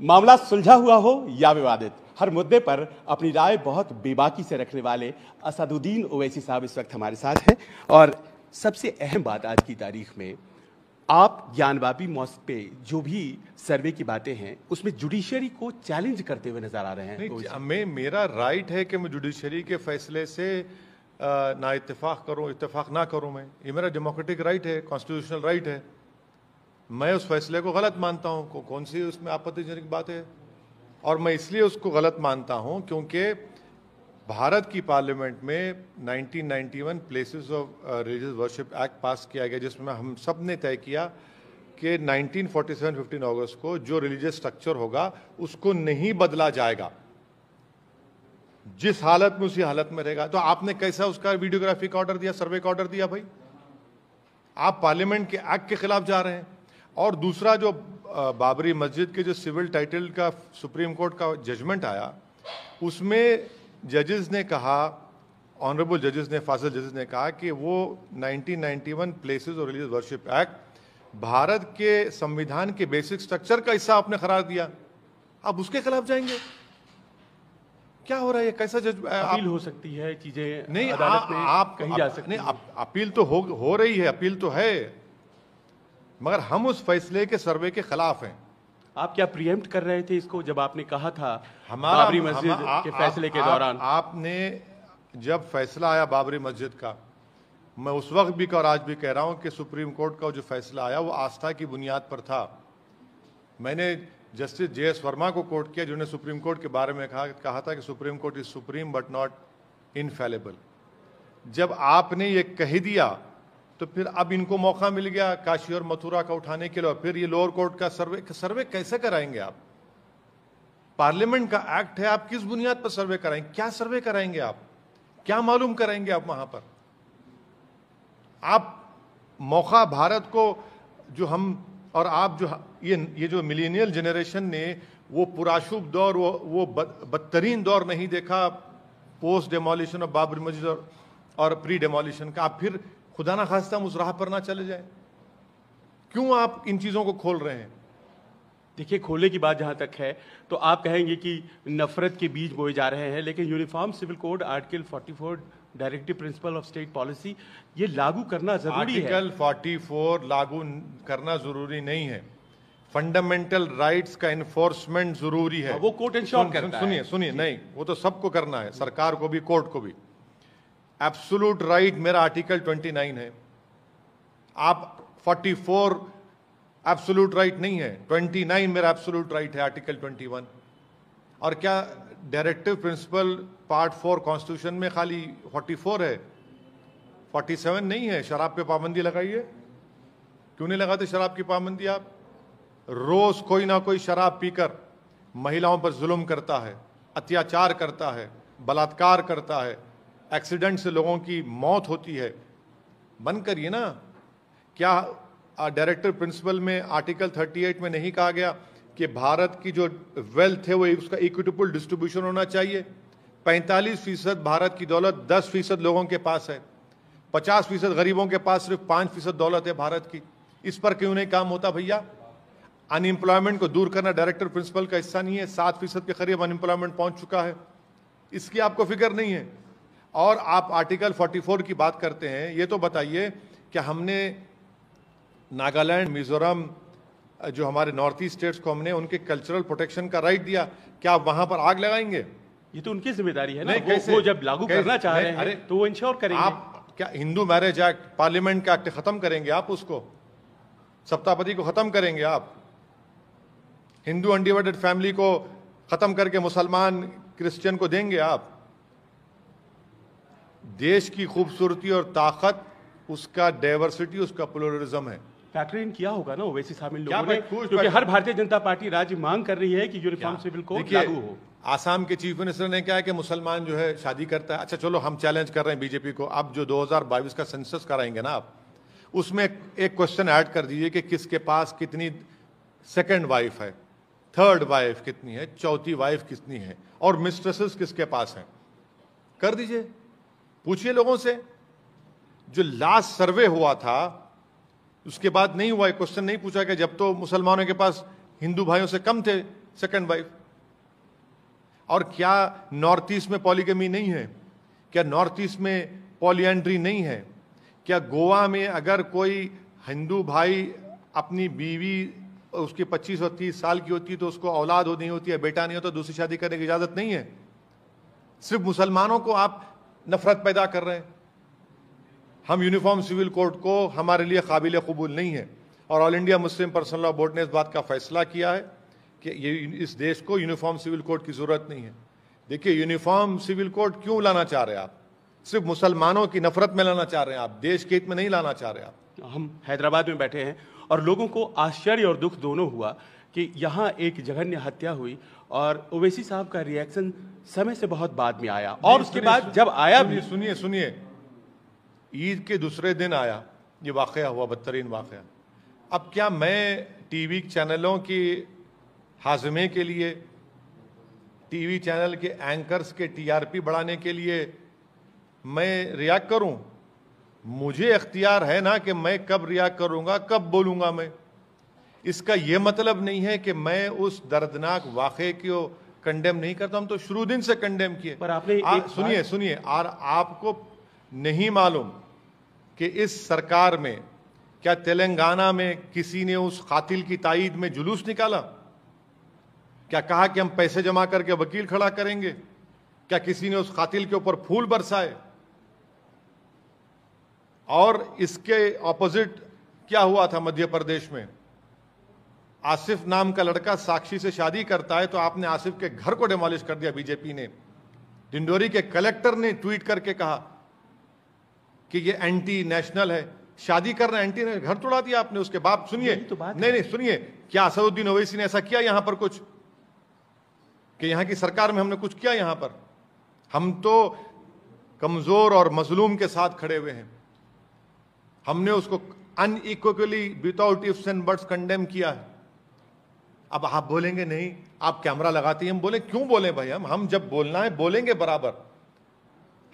मामला सुलझा हुआ हो या विवादित हर मुद्दे पर अपनी राय बहुत बेबाकी से रखने वाले असदुद्दीन ओवैसी साहब इस वक्त हमारे साथ हैं और सबसे अहम बात आज की तारीख में आप ज्ञानवापी मौस पे जो भी सर्वे की बातें हैं उसमें जुडिशरी को चैलेंज करते हुए नजर आ रहे हैं तो मैं मेरा राइट है कि मैं जुडिशरी के फैसले से ना इतफाक़ करूँ इतफाक़ ना करूँ मैं ये मेरा डेमोक्रेटिक राइट है कॉन्स्टिट्यूशनल राइट है मैं उस फैसले को गलत मानता हूँ कौन सी उसमें आपत्तिजनक बात है और मैं इसलिए उसको गलत मानता हूँ क्योंकि भारत की पार्लियामेंट में 1991 places of religious worship act pass किया गया जिसमें हम सब ने तय किया कि 1947 15 अगस्त को जो रिलीजियस स्ट्रक्चर होगा उसको नहीं बदला जाएगा जिस हालत में उसी हालत में रहेगा तो आपने कैसा उसका वीडियोग्राफी का ऑर्डर दिया सर्वे का ऑर्डर दिया भाई आप पार्लियामेंट के एक्ट के खिलाफ जा रहे हैं और दूसरा जो बाबरी मस्जिद के जो सिविल टाइटल का सुप्रीम कोर्ट का जजमेंट आया उसमें जजेस ने कहा ऑनरेबल जजेस ने फासिल जजेस ने कहा कि वो 1991 प्लेसेस और रिलीज वर्शिप एक्ट भारत के संविधान के बेसिक स्ट्रक्चर का हिस्सा आपने करार दिया आप उसके खिलाफ जाएंगे क्या हो रहा है कैसा जज अपील हो सकती है चीजें नहीं अदालत में आप कहीं जा सकते नहीं अपील तो हो हो रही है अपील तो है मगर हम उस फैसले के सर्वे के खिलाफ हैं आप क्या प्रियम्प्ट कर रहे थे इसको जब आपने कहा था हमारा बाबरी मस्जिद हमा, के फैसले के दौरान आपने जब फैसला आया बाबरी मस्जिद का मैं उस वक्त भी और आज भी कह रहा हूँ कि सुप्रीम कोर्ट का जो फैसला आया वो आस्था की बुनियाद पर था मैंने जस्टिस जे एस वर्मा को कोर्ट किया जिन्होंने सुप्रीम कोर्ट के बारे में कहा कहा था कि supreme court is supreme but not infallible जब आपने ये कह दिया तो फिर अब इनको मौका मिल गया काशी और मथुरा का उठाने के लिए और फिर ये लोअर कोर्ट का सर्वे सर्वे कैसे कराएंगे आप पार्लियामेंट का एक्ट है आप किस बुनियाद पर सर्वे कराएंगे क्या सर्वे कराएंगे आप क्या मालूम कराएंगे आप वहां पर आप मौका भारत को जो हम और आप जो ये ये जो मिलीनियल जनरेशन ने वो पुराशुभ दौर वो वो बदतरीन दौर नहीं देखा पोस्ट डेमोलिशन ऑफ बाबरी मस्जिद और प्री डेमोलिशन का आप फिर खुदा ना खास्ता हम उस राह पर ना चले जाए क्यों आप इन चीज़ों को खोल रहे हैं देखिए खोले की बात जहाँ तक है तो आप कहेंगे कि नफरत के बीज बोए जा रहे हैं लेकिन uniform civil code article 44 directive principle of state policy ये लागू करना जरूरी है आर्टिकल 44 लागू करना जरूरी नहीं है फंडामेंटल राइट्स का इन्फोर्समेंट जरूरी है हाँ, वो कोर्ट इंश्योर सुनिए सुनिए नहीं वो तो सबको करना है सरकार को भी कोर्ट को भी एब्सोलूट राइट मेरा आर्टिकल 29 है आप 44 एब्सोलूट राइट नहीं है 29 मेरा एब्सोलूट राइट है आर्टिकल 21 और क्या directive principle part four constitution में खाली 44 है 47 नहीं है शराब पे पाबंदी लगाइए क्यों नहीं लगाते शराब की पाबंदी आप रोज कोई ना कोई शराब पीकर महिलाओं पर जुल्म करता है अत्याचार करता है बलात्कार करता है एक्सीडेंट से लोगों की मौत होती है बंद करिए ना क्या डायरेक्टर प्रिंसिपल में आर्टिकल 38 में नहीं कहा गया कि भारत की जो वेल्थ है वो उसका इक्विटेबल डिस्ट्रीब्यूशन होना चाहिए 45 फीसद भारत की दौलत 10 फीसद लोगों के पास है 50 फीसद गरीबों के पास सिर्फ 5 फीसद दौलत है भारत की इस पर क्यों नहीं काम होता भैया अनएम्प्लॉयमेंट को दूर करना डायरेक्टर प्रिंसिपल का हिस्सा नहीं है सात फीसद के करीब अनएम्प्लॉयमेंट पहुंच चुका है इसकी आपको फिक्र नहीं है और आप आर्टिकल 44 की बात करते हैं ये तो बताइए कि हमने नागालैंड मिजोरम जो हमारे नॉर्थ ईस्ट स्टेट्स को हमने उनके कल्चरल प्रोटेक्शन का राइट दिया क्या आप वहां पर आग लगाएंगे ये तो उनकी जिम्मेदारी है ना वो, वो जब लागू करना चाह रहे हैं तो वो इंश्योर करेंगे आप क्या हिंदू मैरिज एक्ट पार्लियामेंट का एक्ट खत्म करेंगे आप उसको सप्तापति को खत्म करेंगे आप हिंदू अनडिवाइडेड फैमिली को खत्म करके मुसलमान क्रिश्चियन को देंगे आप देश की खूबसूरती और ताकत उसका डाइवर्सिटी उसका प्लोरिज्म है फैक्टर किया होगा ना ओवैसी शामिल लोगों ने क्योंकि हर भारतीय जनता पार्टी राज्य मांग कर रही है कि यूनिफॉर्म सिविल कोड लागू हो आसाम के चीफ मिनिस्टर ने कहा कि मुसलमान जो है शादी करता है अच्छा चलो हम चैलेंज कर रहे हैं बीजेपी को अब जो 2022 का सेंसस कराएंगे ना आप उसमें एक क्वेश्चन ऐड कर दीजिए कि किसके पास कितनी सेकेंड वाइफ है थर्ड वाइफ कितनी है चौथी वाइफ कितनी है और मिस्ट्रेसेस किसके पास हैं कर दीजिए पूछिए लोगों से जो लास्ट सर्वे हुआ था उसके बाद नहीं हुआ क्वेश्चन नहीं पूछा गया जब तो मुसलमानों के पास हिंदू भाइयों से कम थे सेकंड वाइफ और क्या नॉर्थ ईस्ट में पॉलीगमी नहीं है क्या नॉर्थ ईस्ट में पॉलियंड्री नहीं है क्या गोवा में अगर कोई हिंदू भाई अपनी बीवी उसकी पच्चीस और तीस साल की होती है तो उसको औलाद हो नहीं होती है बेटा नहीं होता तो दूसरी शादी करने की इजाज़त नहीं है सिर्फ मुसलमानों को आप नफरत पैदा कर रहे हैं हम यूनिफॉर्म सिविल कोड को हमारे लिए काबिल कबूल नहीं है और all India Muslim personal law board ने इस बात का फैसला किया है कि ये इस देश को यूनिफॉर्म सिविल कोड की ज़रूरत नहीं है देखिए यूनिफॉर्म सिविल कोड क्यों लाना चाह रहे हैं आप सिर्फ मुसलमानों की नफरत में लाना चाह रहे हैं आप देश के हित में नहीं लाना चाह रहे आप हम हैदराबाद में बैठे हैं और लोगों को आश्चर्य और दुख दोनों हुआ कि यहाँ एक जघन्य हत्या हुई और ओवैसी साहब का रिएक्शन समय से बहुत बाद में आया और उसके बाद जब आया भी सुनिए सुनिए ईद के दूसरे दिन आया ये वाक़ हुआ बदतरीन वाक़ अब क्या मैं टीवी चैनलों की हाजमे के लिए टीवी चैनल के एंकर्स के टीआरपी बढ़ाने के लिए मैं रिया करूं मुझे अख्तियार है ना कि मैं कब रिया करूंगा कब बोलूंगा मैं इसका यह मतलब नहीं है कि मैं उस दर्दनाक वाक़े को कंडेम नहीं करता हम तो शुरू दिन से कंडेम किए पर आपने सुनिए सुनिए और आपको नहीं मालूम कि इस सरकार में क्या तेलंगाना में किसी ने उस कातिल की तइद में जुलूस निकाला क्या कहा कि हम पैसे जमा करके वकील खड़ा करेंगे क्या किसी ने उस कातिल के ऊपर फूल बरसाए और इसके ऑपोजिट क्या हुआ था मध्य प्रदेश में आसिफ नाम का लड़का साक्षी से शादी करता है तो आपने आसिफ के घर को डिमोलिश कर दिया बीजेपी ने डिंडोरी के कलेक्टर ने ट्वीट करके कहा कि ये एंटी नेशनल है शादी करना एंटी नेशनल घर तोड़ा दिया आपने उसके बाप सुनिए तो नहीं नहीं, नहीं सुनिए क्या असदुद्दीन ओवैसी ने ऐसा किया यहां पर कुछ कि यहां की सरकार में हमने कुछ किया यहां पर हम तो कमजोर और मजलूम के साथ खड़े हुए हैं हमने उसको unequally without ifs and birds condemn किया है अब आप बोलेंगे नहीं आप कैमरा लगाती हम बोले क्यों बोले भाई हम हम जब बोलना है बोलेंगे बराबर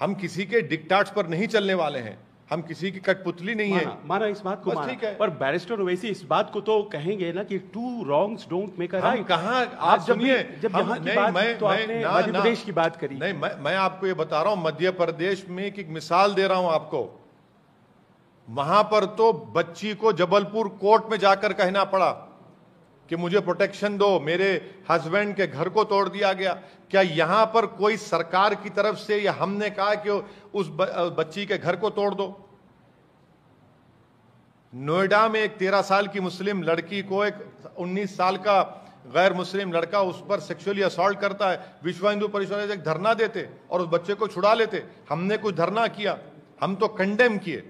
हम किसी के डिक्टाट्स पर नहीं चलने वाले हैं हम किसी की कठपुतली नहीं माना, है माना इस बात को माना ठीक है पर बैरिस्टर वैसी इस बात को तो कहेंगे ना कि two wrongs don't make a right कहा आप जब जब हम, की बात मैं, तो आपने मध्य प्रदेश की बात करी नहीं मैं मैं आपको ये बता रहा हूं मध्य प्रदेश में एक मिसाल दे रहा हूं आपको वहां पर तो बच्ची को जबलपुर कोर्ट में जाकर कहना पड़ा कि मुझे प्रोटेक्शन दो मेरे हस्बैंड के घर को तोड़ दिया गया क्या यहां पर कोई सरकार की तरफ से या हमने कहा कि उस बच्ची के घर को तोड़ दो नोएडा में एक तेरह साल की मुस्लिम लड़की को एक उन्नीस साल का गैर मुस्लिम लड़का उस पर सेक्सुअली असॉल्ट करता है विश्व हिंदू परिषद एक धरना देते और उस बच्चे को छुड़ा लेते हमने कुछ धरना किया हम तो कंडेम किए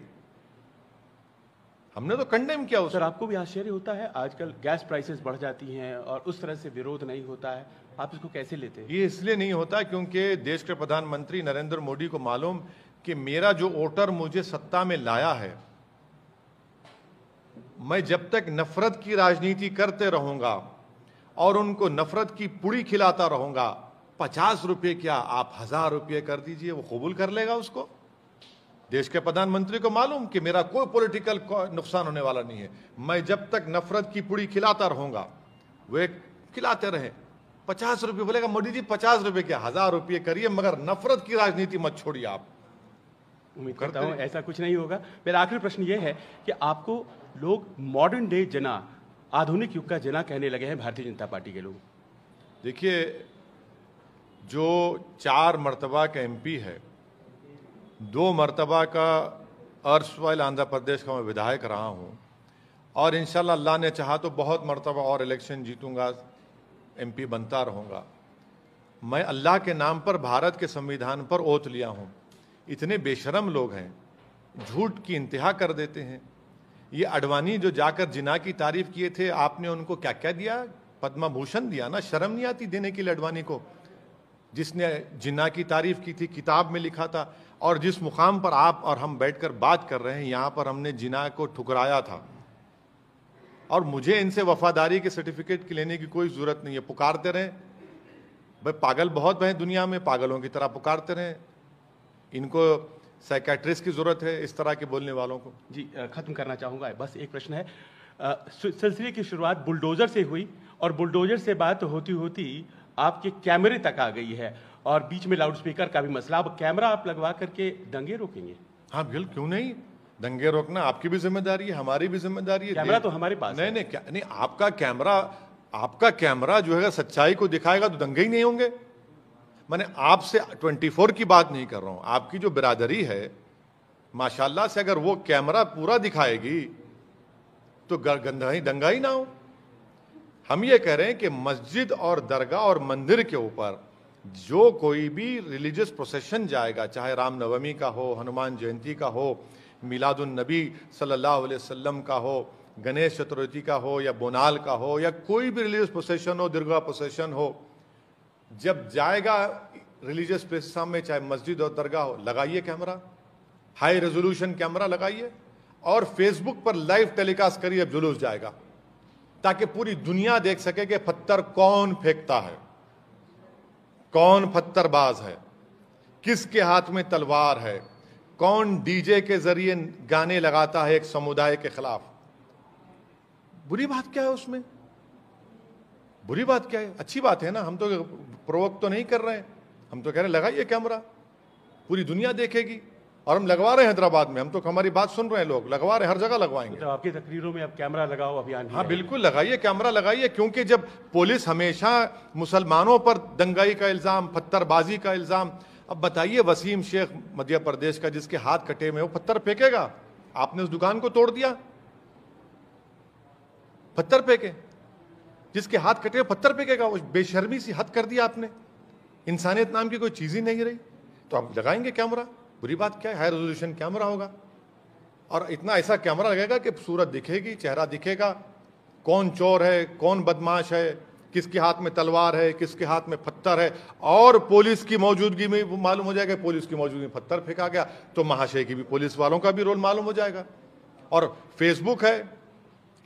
हमने तो कंडेम किया सर आपको भी आश्चर्य होता है आजकल गैस प्राइसेस बढ़ जाती हैं और उस तरह से विरोध नहीं होता है आप इसको कैसे लेते हैं ये इसलिए नहीं होता क्योंकि देश के प्रधानमंत्री नरेंद्र मोदी को मालूम कि मेरा जो वोटर मुझे सत्ता में लाया है मैं जब तक नफरत की राजनीति करते रहूंगा और उनको नफरत की पुड़ी खिलाता रहूंगा पचास रुपये क्या आप हजार रुपये कर दीजिए वो कबूल कर लेगा उसको देश के प्रधानमंत्री को मालूम कि मेरा कोई पॉलिटिकल नुकसान होने वाला नहीं है मैं जब तक नफरत की पूड़ी खिलाता रहूंगा वे खिलाते रहे पचास रुपये बोलेगा मोदी जी पचास रुपये के हजार रुपये करिए मगर नफरत की राजनीति मत छोड़िए आप उम्मीद करता हूँ ऐसा कुछ नहीं होगा मेरा आखिरी प्रश्न ये है कि आपको लोग मॉडर्न डे जना आधुनिक युग का जना कहने लगे हैं भारतीय जनता पार्टी के लोग देखिए जो चार मरतबा का एमपी है दो मरतबा का अर्सवाइल आंध्र प्रदेश का मैं विधायक रहा हूँ और इन अल्लाह ने चाहा तो बहुत मरतबा और इलेक्शन जीतूँगा एमपी बनता रहूँगा मैं अल्लाह के नाम पर भारत के संविधान पर ओत लिया हूँ इतने बेशरम लोग हैं झूठ की इंतहा कर देते हैं ये अडवानी जो जाकर जिना की तारीफ किए थे आपने उनको क्या क्या दिया पद्मा भूषण दिया ना शर्म नहीं आती देने के लिए अडवानी को जिसने जिना की तारीफ की थी किताब में लिखा था और जिस मुकाम पर आप और हम बैठकर बात कर रहे हैं यहाँ पर हमने जिना को ठुकराया था और मुझे इनसे वफादारी के सर्टिफिकेट की लेने की कोई ज़रूरत नहीं है पुकारते रहें भाई पागल बहुत हैं दुनिया में पागलों की तरह पुकारते रहें इनको साइकेट्रिस्ट की ज़रूरत है इस तरह के बोलने वालों को जी ख़त्म करना चाहूँगा बस एक प्रश्न है सिलसिले की शुरुआत बुलडोज़र से हुई और बुलडोज़र से बात होती होती आपके कैमरे तक आ गई है और बीच में लाउडस्पीकर का भी मसला अब कैमरा आप लगवा करके दंगे रोकेंगे हाँ बिल्कुल क्यों नहीं दंगे रोकना आपकी भी जिम्मेदारी है हमारी भी जिम्मेदारी है कैमरा तो हमारे पास नहीं नहीं क्या नहीं आपका कैमरा आपका कैमरा जो है सच्चाई को दिखाएगा तो दंगे ही नहीं होंगे मैंने आपसे 24 की बात नहीं कर रहा हूँ आपकी जो बिरादरी है माशाल्लाह से अगर वो कैमरा पूरा दिखाएगी तो गंदा ही दंगा ही ना हो हम ये कह रहे हैं कि मस्जिद और दरगाह और मंदिर के ऊपर जो कोई भी रिलीजियस प्रोसेशन जाएगा चाहे रामनवमी का हो हनुमान जयंती का हो मिलादुलनबी सल्लल्लाहु अलैहि वसल्लम का हो गणेश चतुर्थी का हो या बोनाल का हो या कोई भी रिलीजियस प्रोसेशन हो दुर्गा प्रोसेशन हो जब जाएगा रिलीजियस प्लेस में चाहे मस्जिद और दरगाह हो लगाइए कैमरा हाई रेजोल्यूशन कैमरा लगाइए और फेसबुक पर लाइव टेलीकास्ट करिए अब जुलूस जाएगा ताकि पूरी दुनिया देख सके कि पत्थर कौन फेंकता है कौन पत्थरबाज है किसके हाथ में तलवार है कौन डीजे के जरिए गाने लगाता है एक समुदाय के खिलाफ बुरी बात क्या है उसमें बुरी बात क्या है अच्छी बात है ना हम तो प्रोवोक तो नहीं कर रहे हैं हम तो कह रहे हैं लगाइए कैमरा पूरी दुनिया देखेगी और हम लगवा रहे हैं हैदराबाद में हम तो हमारी बात सुन रहे हैं लोग लगवा रहे हैं हर जगह लगवाएंगे तो आपकी तकरीरों में अब कैमरा लगाओ अभियान हाँ बिल्कुल लगाइए कैमरा लगाइए क्योंकि जब पुलिस हमेशा मुसलमानों पर दंगाई का इल्ज़ाम पत्थरबाजी का इल्ज़ाम अब बताइए वसीम शेख मध्य प्रदेश का जिसके हाथ कटे में वो पत्थर फेंकेगा आपने उस दुकान को तोड़ दिया पत्थर फेंके जिसके हाथ कटे पत्थर फेंकेगा उस बेशर्मी सी हद कर दिया आपने इंसानियत नाम की कोई चीज़ ही नहीं रही तो आप लगाएंगे कैमरा बुरी बात क्या है हाई रेजोल्यूशन कैमरा होगा और इतना ऐसा कैमरा लगेगा कि सूरत दिखेगी चेहरा दिखेगा कौन चोर है कौन बदमाश है किसके हाथ में तलवार है किसके हाथ में पत्थर है और पुलिस की मौजूदगी में मालूम हो जाएगा पुलिस की मौजूदगी में पत्थर फेंका गया तो महाशय की भी पुलिस वालों का भी रोल मालूम हो जाएगा और फेसबुक है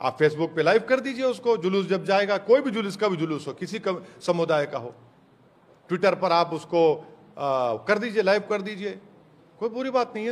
आप फेसबुक पे लाइव कर दीजिए उसको जुलूस जब जाएगा कोई भी जुलूस का भी जुलूस हो किसी समुदाय का हो ट्विटर पर आप उसको आ, कर दीजिए लाइव कर दीजिए कोई बुरी बात नहीं है ना